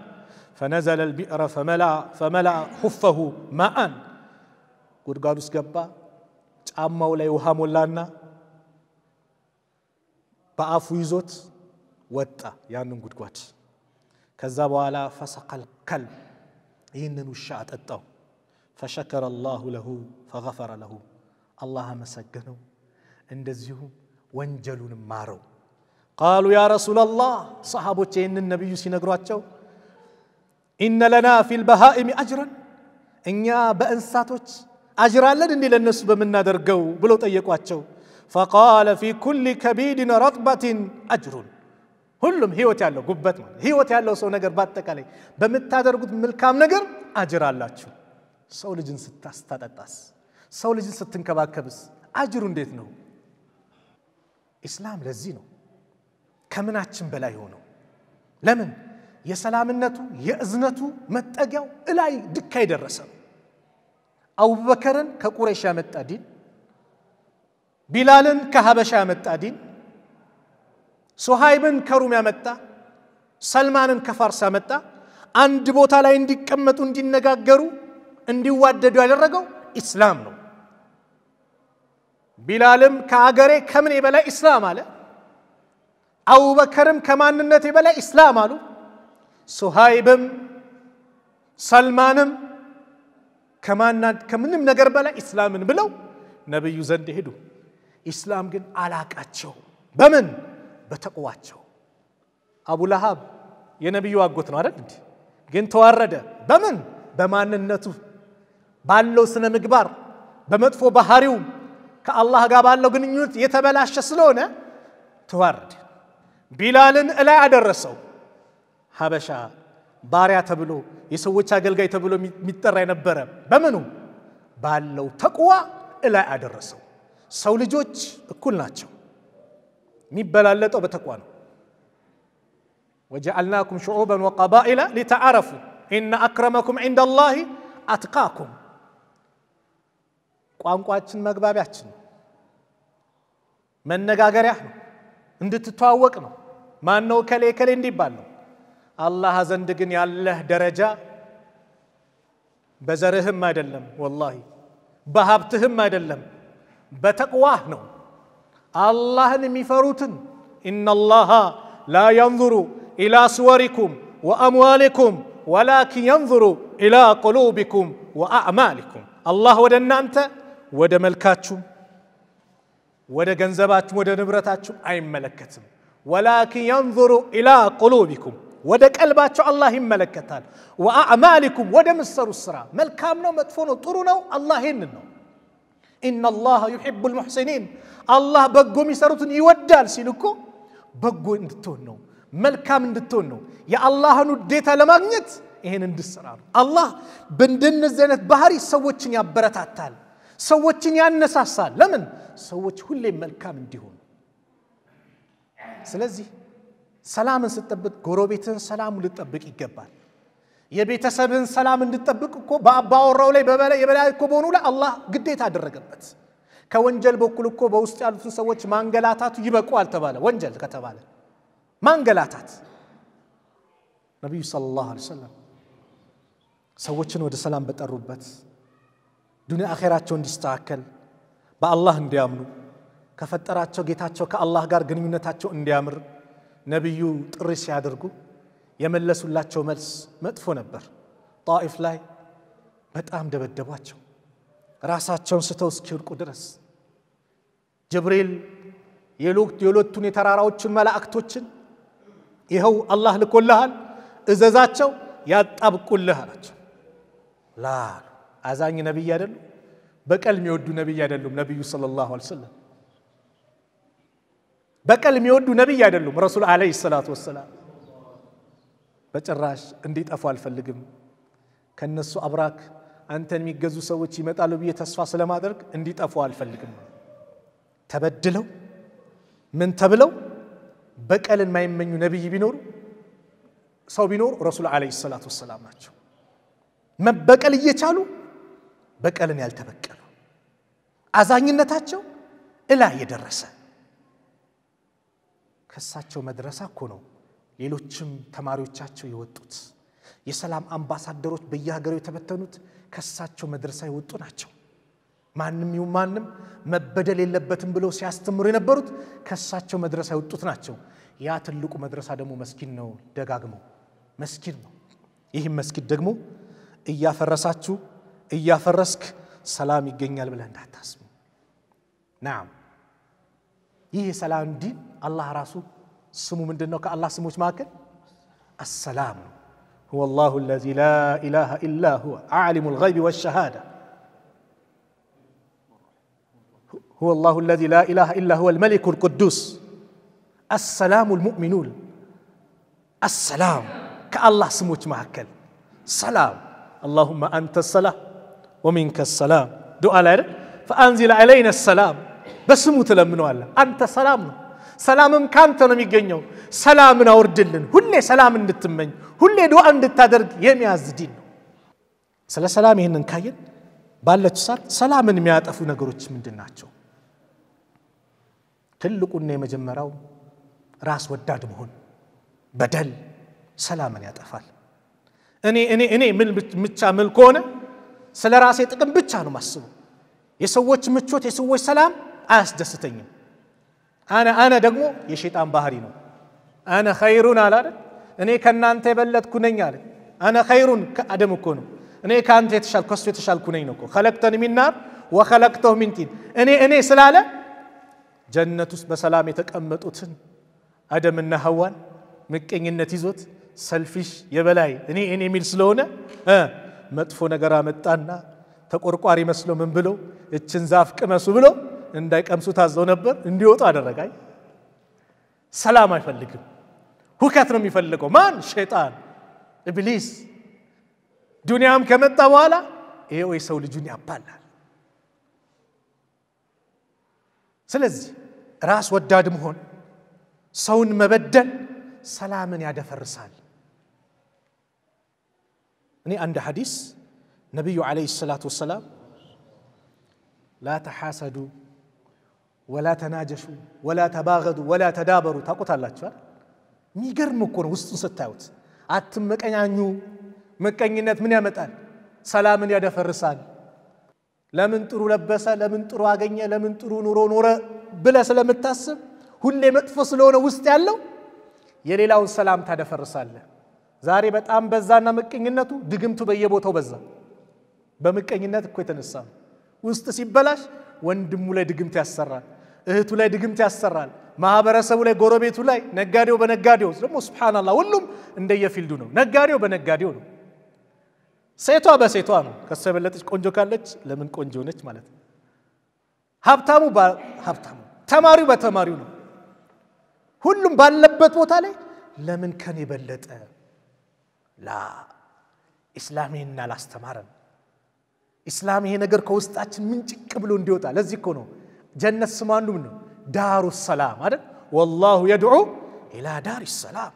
A: فنزل البئر فملا فملا خفه ماء قد قادوس جبا تعمو لا يوهام اللانا بافوزوت واتا وطا يانن غدغوات كذا بوالا فسق الكلب ينن وشا اتو فشكر الله له فغفر له الله مسجنه اندزيو ونجلون مارو قالوا يا رسول الله صحابه ان النبي سينغرواچو ان لنا في البهائم اجرا لن በእንስሳቶች አጅራለን እንዲ ለነሱ በምናደርገው ብለው ጠየቋቸው ፈቃለ ፊ ኩል ከቢድን ረጥበትን አጅሩን ሁሉም ህይወት ያለው ጉበት ማለት ህይወት ያለው ሰው ነገር በአጠቃላይ በምታደርጉት መልካም ነገር አጅር አላችሁ። ሰው ልጅን ስታስታጠጣስ፣ ሰው ልጅን ስትንከባከብስ አጅሩ እንዴት ነው? ኢስላም ለዚህ ነው ከምናችን በላይ ሆነው ለምን የሰላምነቱ የእዝነቱ መጠጊያው እላይ ድካ የደረሰ ነው። አቡበከርን ከቁረይሽ ያመጣ ዲን ቢላልን ከሀበሻ ያመጣ ዲን፣ ሱሃይብን ከሩም ያመጣ፣ ሰልማንን ከፋርስ ያመጣ፣ አንድ ቦታ ላይ እንዲቀመጡ እንዲነጋገሩ፣ እንዲዋደዱ ያደረገው ኢስላም ነው። ቢላልም ከአገሬ ከምን በላይ ኢስላም አለ። አቡበከርም ከማንነት በላይ ኢስላም አሉ። ሱሃይብም ሰልማንም ከምንም ነገር በላይ ኢስላምን ብለው ነብዩ ዘንድ ሄዱ። ኢስላም ግን አላቃቸው። በምን በተቅዋቸው። አቡ ለሃብ የነቢዩ አጎት ነው አይደል? እንዲህ ግን ተዋረደ። በምን በማንነቱ ባለው ስነ ምግባር፣ በመጥፎ ባህሪው ከአላህ ጋር ባለው ግንኙነት የተበላሸ ስለሆነ ተዋረደ። ቢላልን እላይ አደረሰው። ሀበሻ ባሪያ ተብሎ የሰዎች አገልጋይ ተብሎ የሚጠራ የነበረ በምኑ ባለው ተቅዋ እላይ አደረሰው። ሰው ልጆች እኩል ናቸው። የሚበላለጠው በተቋ ነው። ወጀአልናኩም ሽዑበን ወቀባኢላ ሊተዓረፉ ኢነ አክረመኩም ዒንደ ላሂ አትቃኩም። ቋንቋችን መግባቢያችን ነው፣ መነጋገሪያ ነው፣ እንድትተዋወቅ ነው። ማን ነው ከሌ ከሌ እንዲባል ነው። አላህ ዘንድ ግን ያለህ ደረጃ በዘርህም አይደለም፣ ወላሂ በሀብትህም አይደለም بتقواه الله نمي إن الله لا ينظر إلى صوركم وأموالكم ولكن ينظر إلى قلوبكم وأعمالكم الله ودنا أنت ود ملكاتكم ود جنزباتكم ود نبرتاتكم أي ملكتم ولكن ينظر إلى قلوبكم ود قلباتكم الله ملكتان وأعمالكم ود مصر السرى ملكامنا مدفونه طرنا الله إننا إن الله يحب المحسنين الله بقو مسارو يودال سيلوكو بقو اندتونو ملكام اندتونو يا الله نديتا لماغنت إهن اندسرار الله بندن الزينت بحري سووچن يا برتاتال سووچن يا النساسال لمن سووچ هولي ملكام اندهون سلزي سلام ستبت قروبيتن سلام لتبك إقبال የቤተሰብን ሰላም እንድጠብቅ እኮ በአባወራው ላይ የበላይ እኮ በሆኑ ላይ አላህ ግዴታ አደረገበት። ከወንጀል በኩል እኮ በውስጥ ያሉትን ሰዎች ማንገላታቱ ይበቋል ተባለ። ወንጀል ከተባለ ማንገላታት ነቢዩ ሰለላሁ ዐለይሂ ወሰለም ሰዎችን ወደ ሰላም በጠሩበት ዱንያ አኼራቸው እንዲስተካከል በአላህ እንዲያምኑ ከፈጠራቸው ጌታቸው ከአላህ ጋር ግንኙነታቸው እንዲያምር ነቢዩ ጥሪ ሲያደርጉ የመለሱላቸው መልስ መጥፎ ነበር ጣኢፍ ላይ በጣም ደበደቧቸው ራሳቸውን ስተው እስኪወድቁ ድረስ ጅብሪል የሁለቱን የተራራዎችን መላእክቶችን ይኸው አላህ ልኮልሃል እዘዛቸው ያጣብቁልህ አላቸው ላሉ አዛኝ ነቢይ አይደሉም በቀል የሚወዱ ነቢይ አይደሉም ነቢዩ ሰለላሁ ዐለይሂ ወሰለም በቀል የሚወዱ ነቢይ አይደሉም ረሱል ዐለይሂ ሰላቱ ወሰላም በጭራሽ እንዲጠፉ አልፈልግም። ከነሱ አብራክ አንተን የሚገዙ ሰዎች ይመጣሉ ብዬ ተስፋ ስለማደርግ እንዲጠፉ አልፈልግም። ተበድለው ምን ተብለው በቀልን የማይመኙ ነቢይ ቢኖሩ ሰው ቢኖሩ ረሱል ዓለይሂ ሰላቱ ወሰላም ናቸው። መበቀል እየቻሉ በቀልን ያልተበቀሉ አዛኝነታቸው እላ የደረሰ ከሳቸው መድረሳ እኮ ነው ሌሎችም ተማሪዎቻቸው የወጡት የሰላም አምባሳደሮች በየሀገሩ የተበተኑት ከሳቸው መድረሳ የወጡ ናቸው። ማንም ይሁን ማንም መበደል የለበትም ብለው ሲያስተምሩ የነበሩት ከሳቸው መድረሳ የወጡት ናቸው። ያ ትልቁ መድረሳ ደግሞ መስኪን ነው። ደጋግሞ መስኪን ነው። ይህም መስጊድ ደግሞ እያፈረሳችሁ እያፈረስክ ሰላም ይገኛል ብለ እንዳታስቡ። ናም ይህ የሰላም ዲን አላህ ራሱ ስሙ ምንድን ነው? ከአላህ ስሞች መካከል አሰላም ነው። هو الله الذي لا إله إلا هو عالم الغيب والشهادة هو الله الذي لا إله إلا هو الملك القدوس السلام المؤمنون السلام كالله سموت مهكل سلام اللهم أنت السلام ومنك السلام دعاء فأنزل علينا السلام بس مو تلمنوا الله أنت سلامنا ሰላምም ካንተ ነው የሚገኘው። ሰላምን አውርድልን። ሁሌ ሰላም እንድትመኝ፣ ሁሌ ዱዓ እንድታደርግ የሚያዝ ዲን ነው። ስለ ሰላም ይህንን ካየን ባለች ሰዓት ሰላምን የሚያጠፉ ነገሮች ምንድን ናቸው? ትልቁና የመጀመሪያው ራስ ወዳድ መሆን፣ በደል ሰላምን ያጠፋል። እኔ እኔ እኔ ምን ምቻ ምል ከሆነ ስለ ራሴ ጥቅም ብቻ ነው ማስበው። የሰዎች ምቾት፣ የሰዎች ሰላም አያስደስተኝም። አነ አነ ደግሞ የሸይጣን ባህሪ ነው። አነ ኸይሩን አለ አይደል? እኔ ከእናንተ የበለጥኩ ነኝ አለ። አነ ኸይሩን ከአደም እኮ ነው። እኔ ከአንተ የተሻልኩ ከእሱ የተሻልኩ ነኝ ነው እኮ። ኸለቅተን ሚን ናር ወኸለቅተሁ ሚን ጢን። እኔ እኔ ስላለ ጀነት ውስጥ በሰላም የተቀመጡትን አደምና ሐዋን ምቀኝነት ይዞት ሰልፊሽ የበላይ እኔ እኔ የሚል ስለሆነ መጥፎ ነገር አመጣና ተቆርቋሪ መስሎ ምን ብሎ እችን ዛፍ ቅመሱ ብሎ እንዳይቀምሱ ታዘው ነበር። እንዲወጡ አደረጋይ። ሰላም አይፈልግም። ሁከት ነው የሚፈልገው። ማን? ሸይጣን ኢብሊስ። ዱንያም ከመጣ በኋላ ይሄው የሰው ልጁን ያባላል። ስለዚህ ራስ ወዳድ መሆን፣ ሰውን መበደል ሰላምን ያደፈርሳል። እኔ አንድ ሐዲስ ነቢዩ ዓለይሂ ሰላቱ ወሰላም ላ ተሐሰዱ ወላ ተናጀሹ ወላ ተባገዱ ወላ ተዳበሩ ታውቁታላችኋል። የሚገርም እኮ ነው ውስጡን ስታዩት። አትመቀኛኙ። ምቀኝነት ምን ያመጣል? ሰላምን ያደፈርሳል። ለምን ጥሩ ለበሰ፣ ለምን ጥሩ አገኘ፣ ለምን ጥሩ ኑሮ ኖረ ብለ ስለምታስብ ሁሌ መጥፎ ስለሆነ ውስጥ ያለው የሌላውን ሰላም ታደፈርሳለ። ዛሬ በጣም በዛና ምቀኝነቱ ድግምቱ በየቦታው በዛ። በምቀኝነት እኮ የተነሳ ነው። ውስጥ ሲበላሽ ወንድሙ ላይ ድግምት ያሰራል። እህቱ ላይ ድግምት ያሰራል፣ ማህበረሰቡ ላይ፣ ጎረቤቱ ላይ፣ ነጋዴው በነጋዴው ደግሞ ስብሓናላህ፣ ሁሉም እንደየፊልዱ ነው። ነጋዴው በነጋዴው ነው። ሴቷ በሴቷ ነው። ከሷ የበለጠች ቆንጆ ካለች ለምን ቆንጆ ነች ማለት ነው። ሀብታሙ ሀብታሙ፣ ተማሪው በተማሪው ነው። ሁሉም ባለበት ቦታ ላይ ለምን ከን የበለጠ ላ ኢስላም ይህን አላስተማረም። ኢስላም ይሄ ነገር ከውስጣችን ምንጭቅ ብሎ እንዲወጣ ለዚህ እኮ ነው جنة سمان منه دار السلام هذا والله يدعو إلى دار السلام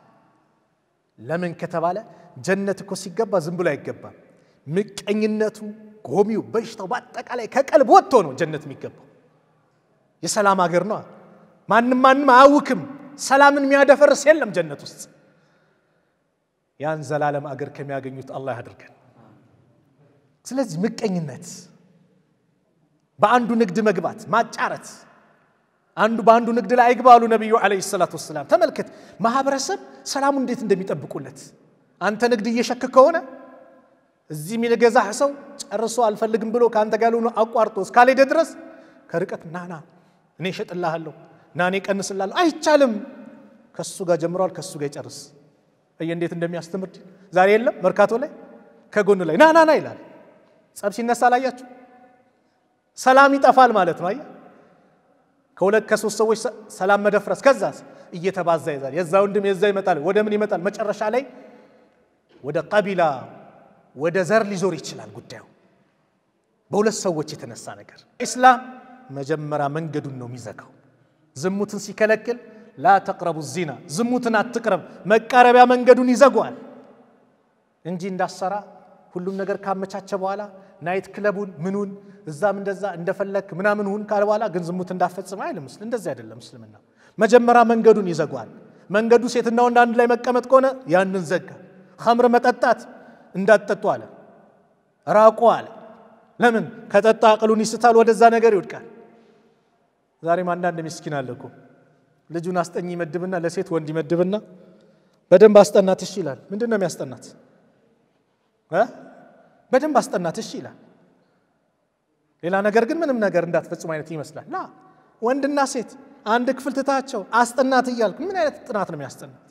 A: لمن كتب على جنة كوسي جبا زنبلا يجبا مكأنينته قوميو بشتا باتك على كقلب وطنو جنة ميجبا يسلام أجرنا ما من ما معاوكم سلام من ميادة فرس يلم جنة وسط ያን ዘላለም አገር ከሚያገኙት አላህ ያድርገን። ስለዚህ ምቀኝነት በአንዱ ንግድ መግባት ማጫረት አንዱ በአንዱ ንግድ ላይ አይግባ አሉ ነቢዩ ዓለይሂ ሰላቱ ወሰላም። ተመልከት ማህበረሰብ ሰላሙ እንዴት እንደሚጠብቁለት። አንተ ንግድ እየሸክ ከሆነ እዚህ የሚገዛህ ሰው ጨርሶ አልፈልግም ብሎ ከአንተ ጋር ሆኖ አቋርጦ እስካልሄደ ድረስ ከርቀት ናና እኔ እሸጥልሃለሁ፣ ናኔ እኔ እቀንስልሃለሁ አይቻልም። ከሱ ጋር ጀምረዋል፣ ከሱ ጋር ይጨርስ። እየ እንዴት እንደሚያስተምር ዛሬ የለም መርካቶ ላይ ከጎኑ ላይ ናናና ይላል። ጸብ ሲነሳ አላያችሁ? ሰላም ይጠፋል ማለት ነው። አይ ከሁለት ከሶስት ሰዎች ሰላም መደፍረስ፣ ከዛስ እየተባዛ ይዛል። የዛ ወንድም የዛ ይመጣል። ወደ ምን ይመጣል? መጨረሻ ላይ ወደ ቀቢላ ወደ ዘር ሊዞር ይችላል ጉዳዩ በሁለት ሰዎች የተነሳ ነገር። ኢስላም መጀመሪያ መንገዱን ነው የሚዘጋው። ዝሙትን ሲከለክል ላ ተቅረቡ ዚና፣ ዝሙትን አትቅረብ፣ መቃረቢያ መንገዱን ይዘጓል እንጂ እንዳሰራ ሁሉም ነገር ካመቻቸ በኋላ ናይት ክለቡን ምኑን እዛም እንደዛ እንደፈለክ ምናምን ሁን ካለ በኋላ ግን ዝሙት እንዳፈጽመ አይልም። ምስል እንደዚህ አይደለም። እስልምና መጀመሪያ መንገዱን ይዘጓል። መንገዱ ሴትና ወንድ አንድ ላይ መቀመጥ ከሆነ ያንን ዘጋ። ኸምር መጠጣት እንዳትጠጡ አለ፣ ራቁ አለ። ለምን ከጠጣ አቅሉን ይስታል፣ ወደዛ ነገር ይውድቃል? ዛሬም አንዳንድ ምስኪን አለ ልጁን አስጠኝ ይመድብና ለሴት ወንድ ይመድብና በደንብ አስጠናት ይችላል ምንድን ነው የሚያስጠናት? በደንብ አስጠናት እሺ ይላል። ሌላ ነገር ግን ምንም ነገር እንዳትፈጽም አይነት ይመስላል። ና ወንድና ሴት አንድ ክፍል ትታቸው አስጠናት እያልክ ምን አይነት ጥናት ነው የሚያስጠናት?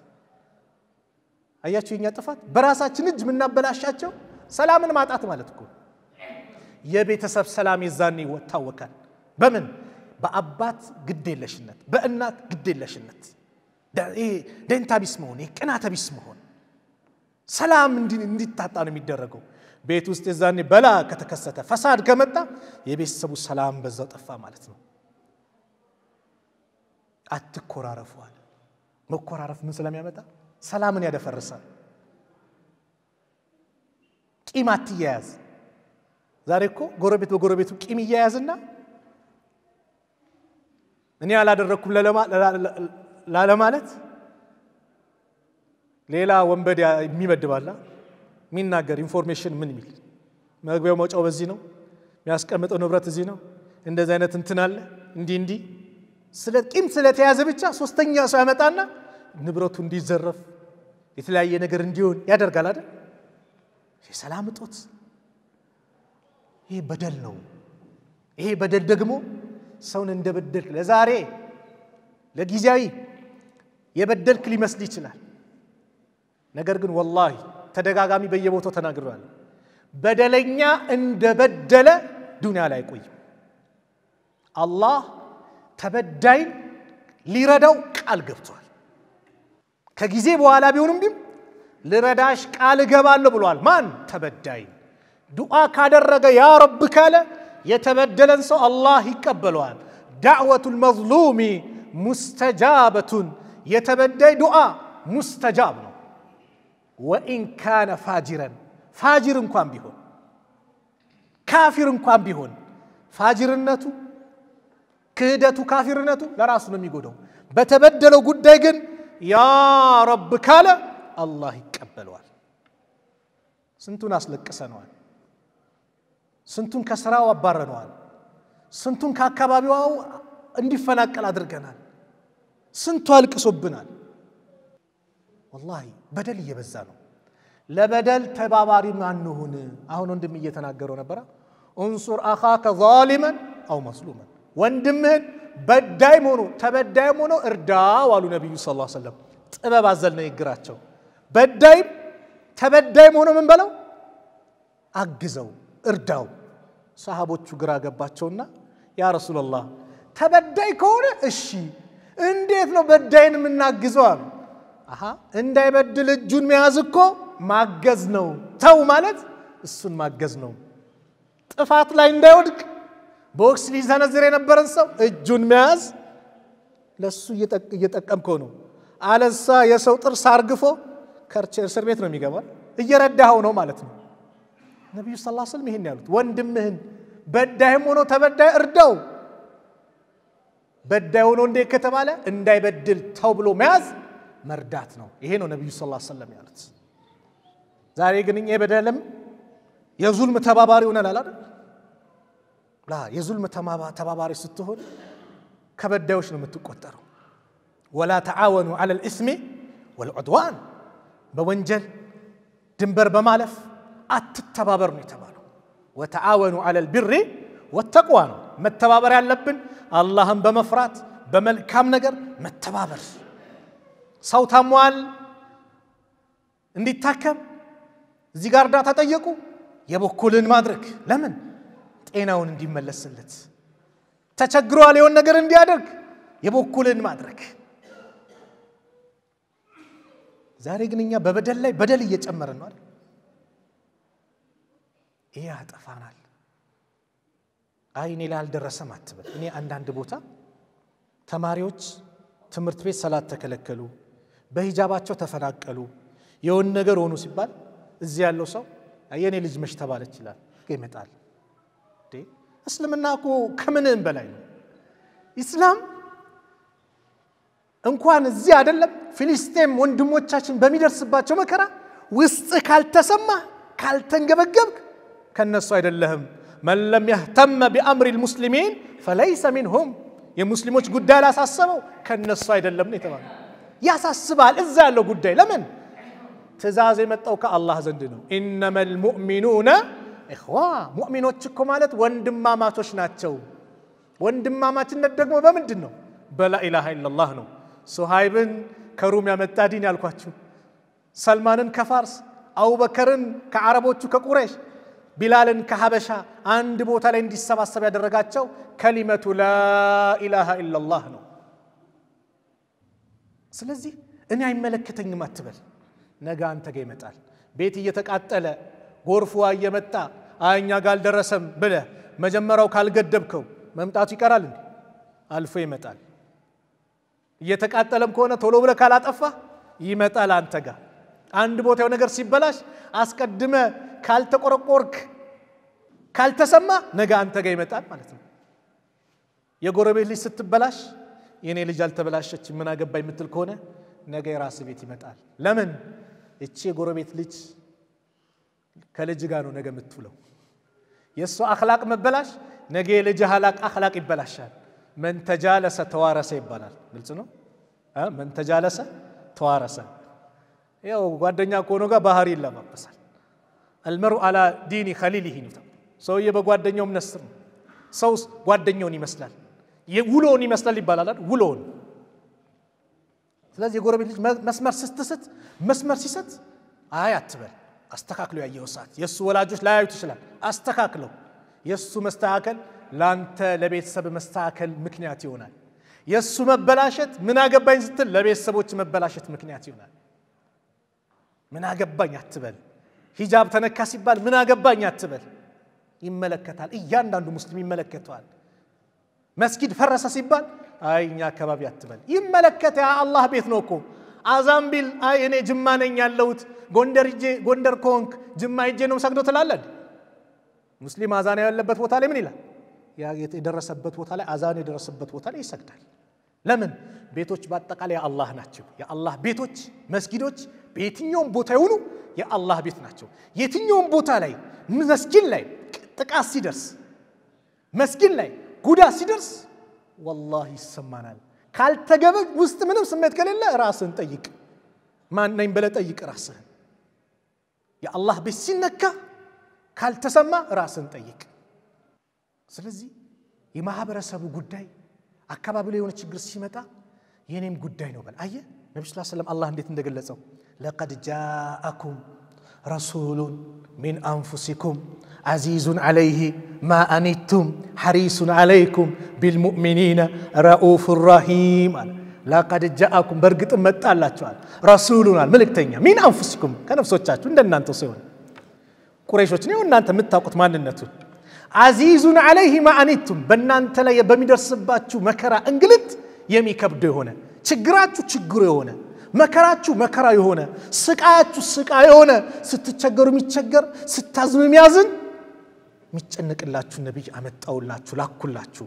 A: አያችሁ፣ የኛ ጥፋት በራሳችን እጅ የምናበላሻቸው ሰላምን ማጣት ማለት እኮ የቤተሰብ ሰላም የዛኔ ይታወቃል በምን በአባት ግዴለሽነት፣ በእናት ግዴለሽነት፣ ደንታ ቢስ መሆን፣ ቅናተ ቢስ መሆን ሰላም እንዲታጣ ነው የሚደረገው። ቤት ውስጥ የዛኔ በላ ከተከሰተ ፈሳድ ከመጣ የቤተሰቡ ሰላም በዛው ጠፋ ማለት ነው። አትኮራረፏል። መኮራረፍ ምን ስለሚያመጣ ሰላምን ያደፈርሳል። ቂም አትያያዝ። ዛሬ እኮ ጎረቤት በጎረቤቱ ቂም እያያዝና እኔ አላደረግኩም ላለማለት ሌላ ወንበድ የሚመድባላ የሚናገር ኢንፎርሜሽን ምን የሚል መግቢያው መውጫው በዚህ ነው፣ የሚያስቀምጠው ንብረት እዚህ ነው፣ እንደዚህ አይነት እንትን አለ እንዲህ እንዲህ ስለ ቂም ስለተያዘ ብቻ ሶስተኛ ሰው ያመጣና ንብረቱ እንዲዘረፍ የተለያየ ነገር እንዲሆን ያደርጋል አይደል? የሰላም እጦት ይሄ በደል ነው። ይሄ በደል ደግሞ ሰውን እንደበደልክ ለዛሬ ለጊዜያዊ የበደልክ ሊመስል ይችላል። ነገር ግን ወላሂ ተደጋጋሚ በየቦታው ተናግረዋል። በደለኛ እንደበደለ ዱንያ ላይ አይቆይም። አላህ ተበዳይን ሊረዳው ቃል ገብቷል። ከጊዜ በኋላ ቢሆንም ቢም ልረዳሽ ቃል እገባለሁ ብሏል። ማን ተበዳይን? ዱዓ ካደረገ ያ ረብ ካለ የተበደለን ሰው አላህ ይቀበለዋል። ዳዕወቱል መዝሉሚ ሙስተጃበቱን የተበዳይ ዱዓ ሙስተጃብ ነው። وإن كان فاجرا فاجر كان بهون كافر كان بهون فاجر النتو كهدة كافر النتو لا رأس نمي قدو بتبدلو قد ديقن يا رب كالا الله يكبل سنتون سنتو ناس سنتون كسرا وبرنوان سنتون كاكبابي واو اندفنا كالادرقنان سنتو هالك صبنان ወላሂ በደል እየበዛ ነው። ለበደል ተባባሪ ማንሁን። አሁን ወንድም እየተናገረው ነበረ። እንሱር አኻከ ዛሊመን አው መስሉመን፣ ወንድምህን በዳይም ሆኖ ተበዳይም ሆኖ እርዳው አሉ ነቢዩ ስ ሰለም። ጥበብ አዘል ንግግራቸው በዳይም ተበዳይም ሆኖ ምን በለው አግዘው፣ እርዳው። ሰሃቦቹ ግራ ገባቸውና ያ ረሱላላህ ተበዳይ ከሆነ እሺ፣ እንዴት ነው በዳይን የምናግዘው አሉ እንዳይበድል እጁን መያዝ እኮ ማገዝ ነው። ተው ማለት እሱን ማገዝ ነው። ጥፋት ላይ እንዳይወድቅ በወቅስ ሊዘነዝር የነበረን ሰው እጁን መያዝ ለእሱ እየጠቀምከው ነው። አለሳ የሰው ጥርስ አርግፎ ከርቼ እስር ቤት ነው የሚገባው እየረዳኸው ነው ማለት ነው። ነቢዩ ስ ላ ስልም ይህን ያሉት ወንድምህን በዳይም ሆኖ ተበዳይ እርዳው። በዳይ ሆኖ እንዴት ከተባለ እንዳይበድል ተው ብሎ መያዝ مردات نو نبي صلى الله عليه وسلم يالت زاري قنين يبدالم يزول متباباري ونال لا يزول متباباري ستهون كبد دوش نو متو ولا تعاونوا على الإثم والعدوان بونجل دنبر بمالف أتتبابر نتبالو وتعاونوا على البر والتقوان متبابر يالبن اللهم بمفرات بملك كام نقر متبابر متبابر ሰው ታሟል እንዲታከም እዚህ ጋር እርዳታ ጠየቁ። የበኩልን ማድረግ ለምን ጤናውን እንዲመለስለት ተቸግሯል፣ የሆን ነገር እንዲያደርግ የበኩልን ማድረግ። ዛሬ ግን እኛ በበደል ላይ በደል እየጨመርን ነው። ይሄ ያጠፋናል። አይ እኔ ላይ አልደረሰም አትበል። እኔ አንዳንድ ቦታ ተማሪዎች ትምህርት ቤት ሰላት ተከለከሉ በሂጃባቸው ተፈናቀሉ የሆን ነገር ሆኑ ሲባል እዚህ ያለው ሰው የእኔ ልጅ መች ተባለ ይችላል ይመጣል እስልምና እኮ ከምንም በላይ ነው ኢስላም እንኳን እዚህ አይደለም ፊሊስጤም ወንድሞቻችን በሚደርስባቸው መከራ ውስጥ ካልተሰማ ካልተንገበገብክ ከነሱ አይደለህም መን ለም የህተመ ቢአምሪ ልሙስሊሚን ፈለይሰ ሚንሁም የሙስሊሞች ጉዳይ ላሳሰበው ከነሱ አይደለም ነው የተባለው ያሳስባል። እዛ ያለው ጉዳይ ለምን ትእዛዝ የመጣው ከአላህ ዘንድ ነው። ኢነመል ሙእሚኑነ ኢኽዋ ሙእሚኖች እኮ ማለት ወንድማማቾች ናቸው። ወንድማማችነት ደግሞ በምንድን ነው? በላኢላሃ ኢለላህ ነው። ሱሃይብን ከሩም ያመጣ ዲን ያልኳችሁ፣ ሰልማንን ከፋርስ፣ አቡበከርን ከአረቦቹ ከቁረሽ፣ ቢላልን ከሀበሻ አንድ ቦታ ላይ እንዲሰባሰብ ያደረጋቸው ከሊመቱ ላኢላሃ ኢለላህ ነው። ስለዚህ እኔ አይመለከተኝም አትበል። ነገ አንተ ጋ ይመጣል። ቤት እየተቃጠለ ጎርፉ እየመጣ አኛ ጋር አልደረሰም ብለ መጀመሪያው ካልገደብከው መምጣቱ ይቀራል እንዴ? አልፎ ይመጣል። እየተቃጠለም ከሆነ ቶሎ ብለ ካላጠፋ ይመጣል አንተ ጋር። አንድ ቦታው ነገር ሲበላሽ አስቀድመ ካልተቆረቆርክ ካልተሰማ ነገ አንተ ጋር ይመጣል ማለት ነው። የጎረቤት ልጅ ስትበላሽ የኔ ልጅ አልተበላሸች ምን አገባ የምትል ከሆነ ነገ የራስ ቤት ይመጣል። ለምን እቺ የጎረቤት ልጅ ከልጅ ጋር ነው ነገ የምትውለው። የእሱ አክላቅ መበላሽ ነገ የልጅ አክላቅ ይበላሻል። መንተጃለሰ ተዋረሰ ይባላል። ግልጽ ነው። መንተጃለሰ ተዋረሰ። ያው ጓደኛ ከሆኖ ጋር ባህሪ ይለባበሳል። አልመሩ አላ ዲኒ ከሊል ይህ ሰውዬ በጓደኛው እምነት ስር ነው። ሰው ጓደኛውን ይመስላል። ውሎውን ይመስላል ይባላል። ውሎውን ስለዚህ የጎረቤት ልጅ መስመር ስትስት መስመር ሲስት አይ አትበል፣ አስተካክለው ያየው ሰዓት የእሱ ወላጆች ላያዩት ይችላል። አስተካክለው የእሱ መስተካከል ለአንተ ለቤተሰብ መስተካከል ምክንያት ይሆናል። የእሱ መበላሸት ምን አገባኝ ስትል ለቤተሰቦች መበላሸት ምክንያት ይሆናል። ምን አገባኝ አትበል። ሂጃብ ተነካ ሲባል ምን አገባኝ አትበል። ይመለከታል። እያንዳንዱ ሙስሊም ይመለከተዋል። መስጊድ ፈረሰ ሲባል አይ እኛ አካባቢ አትበል። ይመለከተ አላህ ቤት ነው እኮ አዛም ቢል አይ እኔ ጅማ ነኝ ያለሁት ጎንደር ሂጄ ጎንደር ከሆንክ ጅማ ሂጄ ነው ሰግዶ ትላለህ። ሙስሊም አዛን ያለበት ቦታ ላይ ምን ይላል? የደረሰበት ቦታ ላይ አዛን የደረሰበት ቦታ ላይ ይሰግዳል። ለምን? ቤቶች በአጠቃላይ የአላህ ናቸው። የአላህ ቤቶች መስጊዶች በየትኛውም ቦታ የሆኑ የአላህ ቤት ናቸው። የትኛውም ቦታ ላይ መስጊድ ላይ ጥቃት ሲደርስ መስጊድ ላይ ጉዳት ሲደርስ ወላሂ ይሰማናል። ካልተገበ ውስጥ ምንም ስሜት ከሌለ ራስህን ጠይቅ። ማነኝ ነኝ ብለህ ጠይቅ ራስህን። የአላህ ቤት ሲነካ ካልተሰማ ራስህን ጠይቅ። ስለዚህ የማህበረሰቡ ጉዳይ አካባቢ ላይ የሆነ ችግር ሲመጣ የእኔም ጉዳይ ነው በል። አየ ነቢ ስ ሰለም አላህ እንዴት እንደገለጸው ለቀድ ጃአኩም ረሱሉን ሚን አንፉሲኩም عزيز عليه ما أنتم حريص عليكم بالمؤمنين رؤوف رحيم لقد جاءكم برقط متالاتوال رسولنا الملك تنيا من أنفسكم كنفسوتشاتو عندنا أنتو سيون ቁረይሾችን ይኸው እናንተ የምታውቁት ማንነቱን አዚዙን አለይህ ማአኒቱም በእናንተ ላይ በሚደርስባችሁ መከራ እንግልት የሚከብደው የሆነ ችግራችሁ ችግሩ የሆነ መከራችሁ መከራ የሆነ ስቃያችሁ ስቃይ የሆነ ስትቸገሩ የሚቸገር ስታዝኑ የሚያዝን የሚጨነቅላችሁ ነቢይ አመጣውላችሁ ላኩላችሁ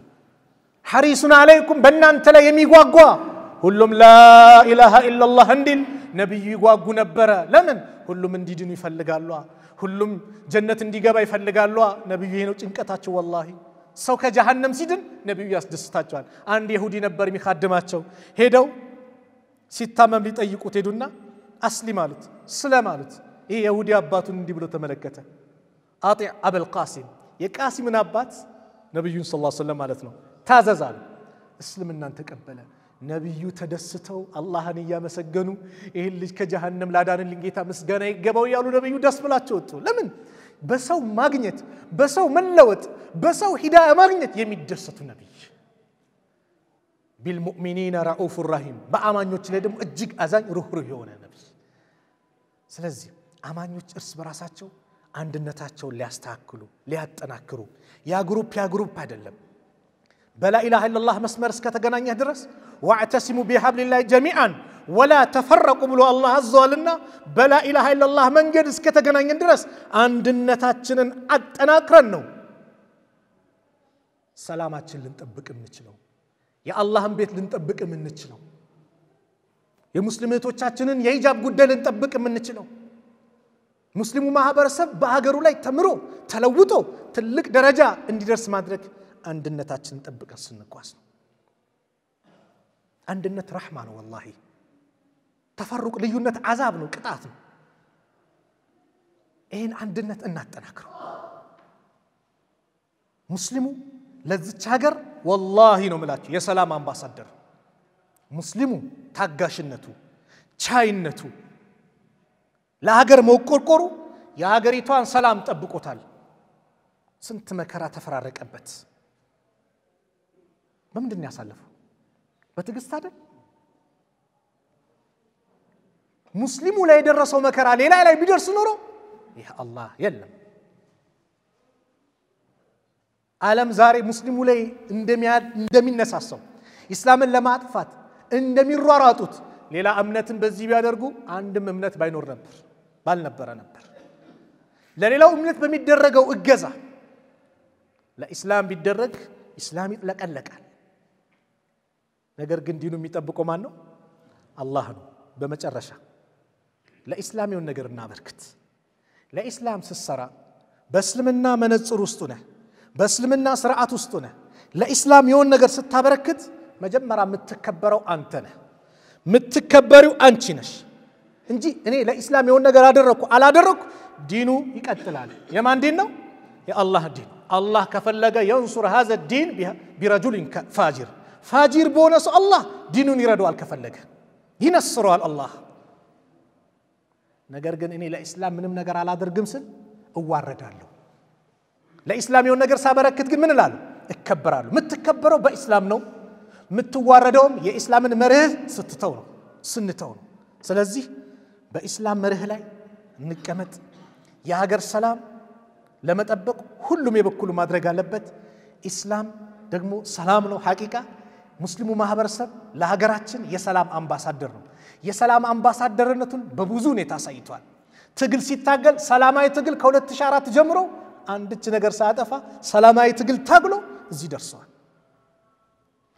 A: ሐሪሱን አለይኩም በእናንተ ላይ የሚጓጓ ሁሉም ላኢላሃ ኢላላህ እንዲል ነቢዩ ይጓጉ ነበረ ለምን ሁሉም እንዲድኑ ይፈልጋሉ ሁሉም ጀነት እንዲገባ ይፈልጋሉ ነቢዩ ይሄ ነው ጭንቀታቸው ወላሂ ሰው ከጀሃነም ሲድን ነቢዩ ያስደስታቸዋል አንድ የሁዲ ነበር የሚካድማቸው ሄደው ሲታመም ሊጠይቁት ሄዱና አስሊም አሉት ስለም አሉት ይህ የሁዲ አባቱን እንዲህ ብሎ ተመለከተ አጢዕ አበል ቃሲም የቃሲምን አባት ነቢዩን ስ ሰለም ማለት ነው ታዘዝ አሉ። እስልምናን ተቀበለ። ነቢዩ ተደስተው አላህን እያመሰገኑ ይህን ልጅ ከጀሃነም ላዳንልን ጌታ ምስጋና ይገባው እያሉ ነቢዩ ደስ ብላቸው ወጡ። ለምን? በሰው ማግኘት፣ በሰው መለወጥ፣ በሰው ሂዳያ ማግኘት የሚደሰቱ ነቢይ ቢልሙእሚኒነ ረኡፍ ራሂም፣ በአማኞች ላይ ደግሞ እጅግ አዛኝ ሩህሩህ የሆነ ነቢይ። ስለዚህ አማኞች እርስ በራሳቸው አንድነታቸውን ሊያስተካክሉ ሊያጠናክሩ ያ ግሩፕ ያ ግሩፕ አይደለም። በላኢላሃ ኢለላህ መስመር እስከተገናኘህ ድረስ ዋዕተሲሙ ቢሐብሊላህ ጀሚዓን ወላ ተፈረቁ ብሎ አላህ አዘዋልና በላኢላሃ ኢለላህ መንገድ እስከተገናኘን ድረስ አንድነታችንን አጠናክረን ነው ሰላማችን ልንጠብቅ የምንችለው የአላህን ቤት ልንጠብቅ የምንችለው የሙስሊም እህቶቻችንን የሂጃብ ጉዳይ ልንጠብቅ የምንችለው مسلم ما هبر سب بعجر ولا يتمرو تلوتو تلك درجة عند درس مدرك عند النتاج نتبقى السنة قاسم عند النت رحمن والله تفرق ليونة عذابنا وكتاثم إين عند النت النت تنكر مسلمو لذت شجر والله نملاك يا سلام أم باصدر مسلمو تقاش النتو شاي النتو لا هاجر موكور كورو يا هاجر يتوان سلام تبكو تال سنت مكرا تفرارك أبت ما من الدنيا سالفه بتجست هذا مسلم ولا يدرس مكرا ليلا لا يدرس نورو يا الله يلا عالم زاري مسلم ولا اندمي اندمي الناس اسم اسلام لما اطفات اندمي الرواتوت ليلا امنت بزي بيادرغو عند امنت باينور نبر بالنبرة نبر للي لو أمنت بمي الدرجة وإجازة لا إسلام بيدرج إسلام يطلق ألق أل نقر قندينو ميتبقو مانو الله نو بمج الرشا لا إسلام يون نقر نابركت لا إسلام سسرا بسلمنا منصر وسطنا بسلمنا سرعات وسطنا لا إسلام يون نقر ستابركت مجمرا متكبرو أنتنا متكبرو أنتنش እንጂ እኔ ለኢስላም የሆን ነገር አደረግኩ አላደረግኩ ዲኑ ይቀጥላል። የማን ዲን ነው? የአላህ ዲን። አላህ ከፈለገ የንሱር ሀዘ ዲን ቢረጁልን ፋጅር፣ ፋጅር በሆነ ሰው አላህ ዲኑን ይረዳዋል። ከፈለገ ይነስረዋል አላህ። ነገር ግን እኔ ለኢስላም ምንም ነገር አላደርግም ስል እዋረዳለሁ። ለኢስላም የሆን ነገር ሳበረክት ግን ምን እላለሁ? እከበራለሁ። የምትከበረው በኢስላም ነው። የምትዋረደውም የኢስላምን መርህ ስትተው ነው፣ ስንተው ነው። ስለዚህ በኢስላም መርህ ላይ እንቀመጥ። የሀገር ሰላም ለመጠበቅ ሁሉም የበኩሉ ማድረግ አለበት። ኢስላም ደግሞ ሰላም ነው ሐቂቃ። ሙስሊሙ ማህበረሰብ ለሀገራችን የሰላም አምባሳደር ነው። የሰላም አምባሳደርነቱን በብዙ ሁኔታ አሳይቷል። ትግል ሲታገል ሰላማዊ ትግል ከ2004 ጀምሮ አንድች ነገር ሳያጠፋ ሰላማዊ ትግል ታግሎ እዚህ ደርሰዋል።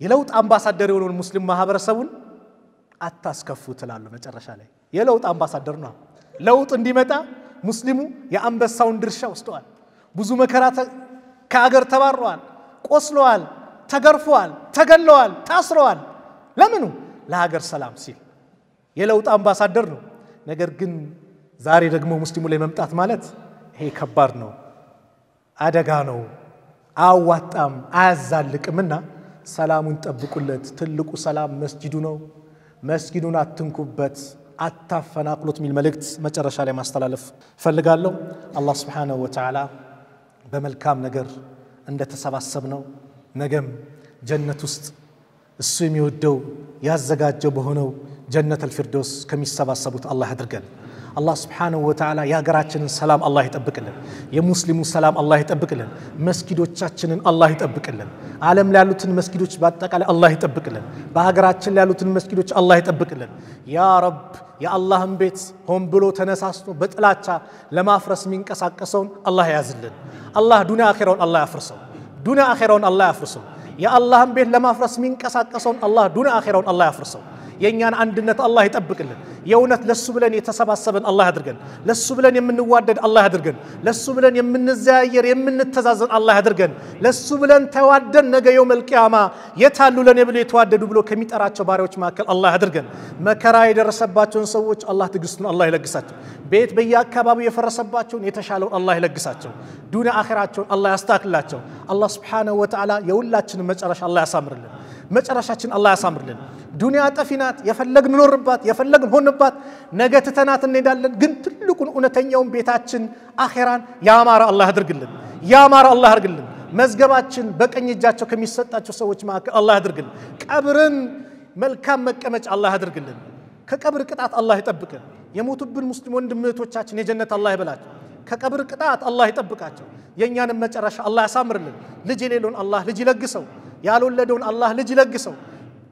A: የለውጥ አምባሳደር የሆነውን ሙስሊም ማህበረሰቡን አታስከፉ ትላሉ መጨረሻ ላይ የለውጥ አምባሳደር ነው። ለውጥ እንዲመጣ ሙስሊሙ የአንበሳውን ድርሻ ወስደዋል። ብዙ መከራ ከአገር ተባረዋል፣ ቆስለዋል፣ ተገርፈዋል፣ ተገለዋል፣ ታስረዋል። ለምኑ? ለሀገር ሰላም ሲል የለውጥ አምባሳደር ነው። ነገር ግን ዛሬ ደግሞ ሙስሊሙ ላይ መምጣት ማለት ይሄ ከባድ ነው፣ አደጋ ነው፣ አያዋጣም፣ አያዛልቅምና ሰላሙን ጠብቁለት። ትልቁ ሰላም መስጂዱ ነው። መስጊዱን አትንኩበት። አታፈናቅሉት የሚል መልእክት መጨረሻ ላይ ማስተላለፍ ፈልጋለሁ። አላህ ስብሓነሁ ወተዓላ በመልካም ነገር እንደተሰባሰብ ነው ነገም ጀነት ውስጥ እሱ የሚወደው ያዘጋጀው በሆነው ጀነት አልፊርዶስ ከሚሰባሰቡት አላህ ያድርገን። አላህ ስብሓንሁ ወተዓላ የሀገራችንን ሰላም አላህ ይጠብቅልን። የሙስሊሙን ሰላም አላህ ይጠብቅልን። መስጊዶቻችንን አላህ ይጠብቅልን። ዓለም ላይ ያሉትን መስጊዶች በአጠቃላይ አላህ ይጠብቅልን። በሀገራችን ላይ ያሉትን መስጊዶች አላህ ይጠብቅልን። ያ ረብ የአላህን ቤት ሆን ብሎ ተነሳስቶ በጥላቻ ለማፍረስ የሚንቀሳቀሰውን አላህ ያዝልን። አላህ ዱኒያ አኼራውን አላህ ያፍርሰው። ዱኒያ አኼራውን አላህ ያፍርሰው። የአላህን ቤት ለማፍረስ የሚንቀሳቀሰውን አላህ ዱኒያ አኼራውን አላህ ያፍርሰው። የእኛን አንድነት አላህ ይጠብቅልን። የእውነት ለሱ ብለን የተሰባሰበን አላህ አድርገን። ለሱ ብለን የምንዋደድ አላህ አድርገን። ለሱ ብለን የምንዘያየር የምንተዛዘን አላህ አድርገን። ለሱ ብለን ተዋደን ነገ የውመል ቂያማ የታሉ ለኔ ብሎ የተዋደዱ ብሎ ከሚጠራቸው ባሪያዎች መካከል አላህ አድርገን። መከራ የደረሰባቸውን ሰዎች አላህ ትዕግስቱን አላህ ይለግሳቸው። ቤት በየአካባቢው የፈረሰባቸውን የተሻለውን አላህ ይለግሳቸው። ዱንያ አኼራቸውን አላህ ያስተካክላቸው። አላህ ስብሓነሁ ወተዓላ የሁላችንም መጨረሻ አላህ ያሳምርልን። መጨረሻችን አላህ ያሳምርልን። ዱንያ ጠፊ ናት። የፈለግን ኖርባት፣ የፈለግን ሆንባት፣ ነገ ትተናት እንሄዳለን። ግን ትልቁን እውነተኛውን ቤታችን አኼራን ያማረ አላህ ያድርግልን፣ ያማረ አላህ ያድርግልን። መዝገባችን በቀኝ እጃቸው ከሚሰጣቸው ሰዎች መካከል አላህ ያድርግልን። ቀብርን መልካም መቀመጫ አላህ ያድርግልን። ከቀብር ቅጣት አላህ ይጠብቅን። የሞቱብን ሙስሊም ወንድም እህቶቻችን የጀነት አላህ ይበላቸው። ከቀብር ቅጣት አላህ ይጠብቃቸው። የእኛንም መጨረሻ አላህ ያሳምርልን። ልጅ የሌለውን አላህ ልጅ ይለግሰው። ያልወለደውን አላህ ልጅ ይለግሰው።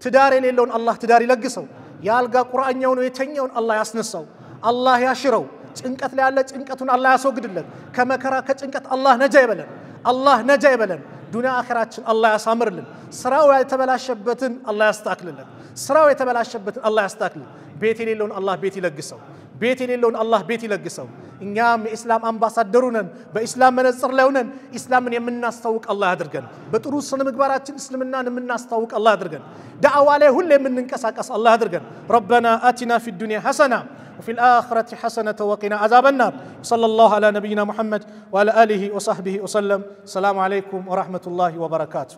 A: ትዳር የሌለውን አላህ ትዳር ይለግሰው። የአልጋ ቁራኛው ነው የተኛውን አላህ ያስነሳው፣ አላህ ያሽረው። ጭንቀት ላይ ያለ ጭንቀቱን አላህ ያስወግድለን። ከመከራ ከጭንቀት አላህ ነጃ ይበለን። አላህ ነጃ ይበለን። ዱንያ አኼራችን አላህ ያሳምርልን። ስራው የተበላሸበትን አላህ ያስተካክልልን። ስራው የተበላሸበትን አላህ ያስተካክልን። ቤት የሌለውን አላህ ቤት ይለግሰው። بيت يلون الله بيت يلقسوا إنيام إسلام أمباسادرونا بإسلام منصر لونا إسلام من يمن الناس توك الله يدرقن بتروس صنم إقبارات إسلامنا من الناس توك الله يدرقن دعوة عليه هل من ننكسك أس الله يدرقن ربنا آتنا في الدنيا حسنة وفي الآخرة حسنة وقنا عذاب النار صلى الله على نبينا محمد وعلى آله وصحبه وسلم السلام عليكم ورحمة الله وبركاته